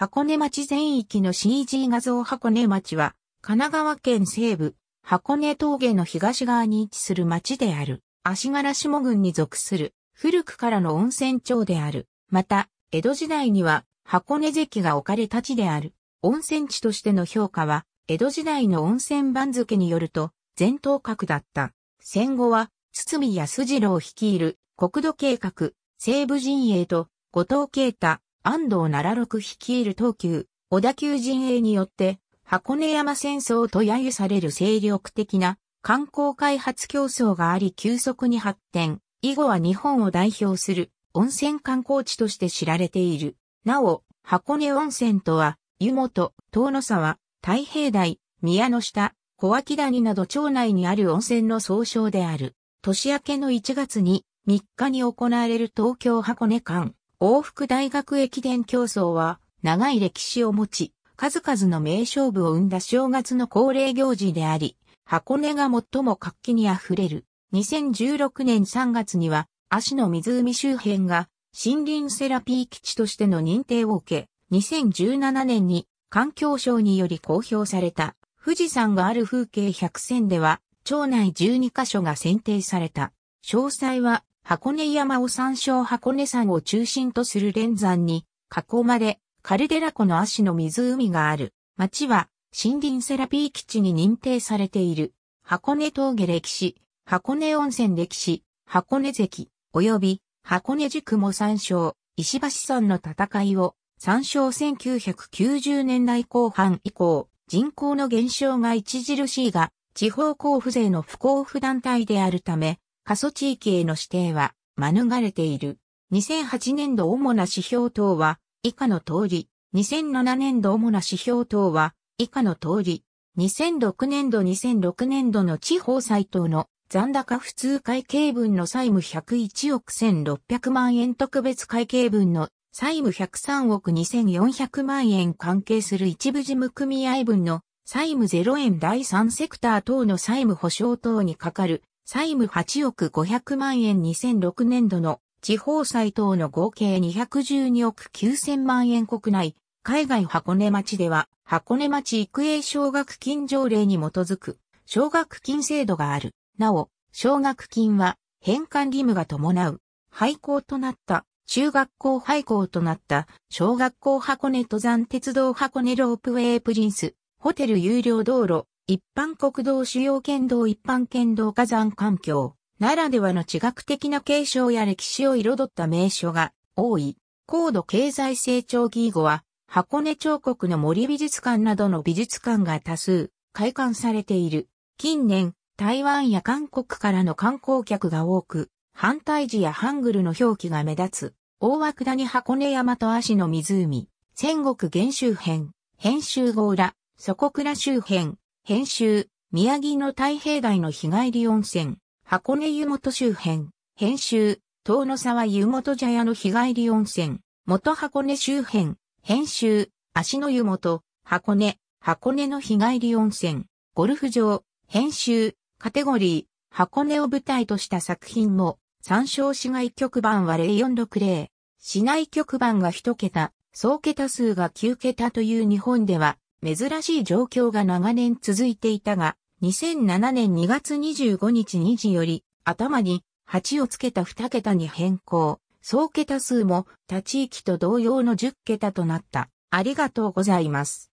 箱根町全域の CG 画像箱根町は、神奈川県西部、箱根峠の東側に位置する町である。足柄下郡に属する、古くからの温泉町である。また、江戸時代には、箱根関が置かれた地である。温泉地としての評価は、江戸時代の温泉番付によると、全頭格だった。戦後は、堤康次郎率いる国土計画、西部陣営と、後藤慶太、安藤奈良六率いる東急、小田急陣営によって、箱根山戦争と揶揄される精力的な観光開発競争があり急速に発展、以後は日本を代表する温泉観光地として知られている。なお、箱根温泉とは、湯本、遠野沢、太平台、宮の下、小脇谷など町内にある温泉の総称である。年明けの1月に3日に行われる東京箱根間往復大学駅伝競争は長い歴史を持ち、数々の名勝負を生んだ正月の恒例行事であり、箱根が最も活気に溢れる。2016年3月には、足の湖周辺が森林セラピー基地としての認定を受け、2017年に環境省により公表された富士山がある風景100選では、町内12カ所が選定された。詳細は箱根山を参照箱根山を中心とする連山に囲まれ、カルデラ湖の足の湖がある。町は森林セラピー基地に認定されている。箱根峠歴史、箱根温泉歴史、箱根関、及び箱根塾も参照、石橋山の戦いを、参照1990年代後半以降、人口の減少が著しいが、地方交付税の不交付団体であるため、過疎地域への指定は免れている。2008年度主な指標等は以下の通り、2007年度主な指標等は以下の通り、2006年度2006年度の地方債等の残高普通会計分の債務101億1600万円特別会計分の債務103億2400万円関係する一部事務組合分の債務0円第3セクター等の債務保証等にかかる債務8億500万円2006年度の地方債等の合計212億9000万円国内、海外箱根町では、箱根町育英奨学金条例に基づく、奨学金制度がある。なお、奨学金は返還義務が伴う、廃校となった、中学校廃校となった、小学校箱根登山鉄道箱根ロープウェイプリンス、ホテル有料道路、一般国道主要県道一般県道火山環境、ならではの地学的な継承や歴史を彩った名所が多い。高度経済成長期以後は、箱根彫刻の森美術館などの美術館が多数開館されている。近年、台湾や韓国からの観光客が多く、反対字やハングルの表記が目立つ。大涌谷箱根山と足の湖、戦国原周辺、編集郷ら、祖国ら周辺、編集、宮城の太平街の日帰り温泉、箱根湯本周辺、編集、遠野沢湯本茶屋の日帰り温泉、元箱根周辺、編集、足の湯本、箱根、箱根の日帰り温泉、ゴルフ場、編集、カテゴリー、箱根を舞台とした作品も、参照市外局番は0460市内局番が1桁、総桁数が9桁という日本では珍しい状況が長年続いていたが、2007年2月25日2時より、頭に8をつけた2桁に変更。総桁数も他地域と同様の10桁となった。ありがとうございます。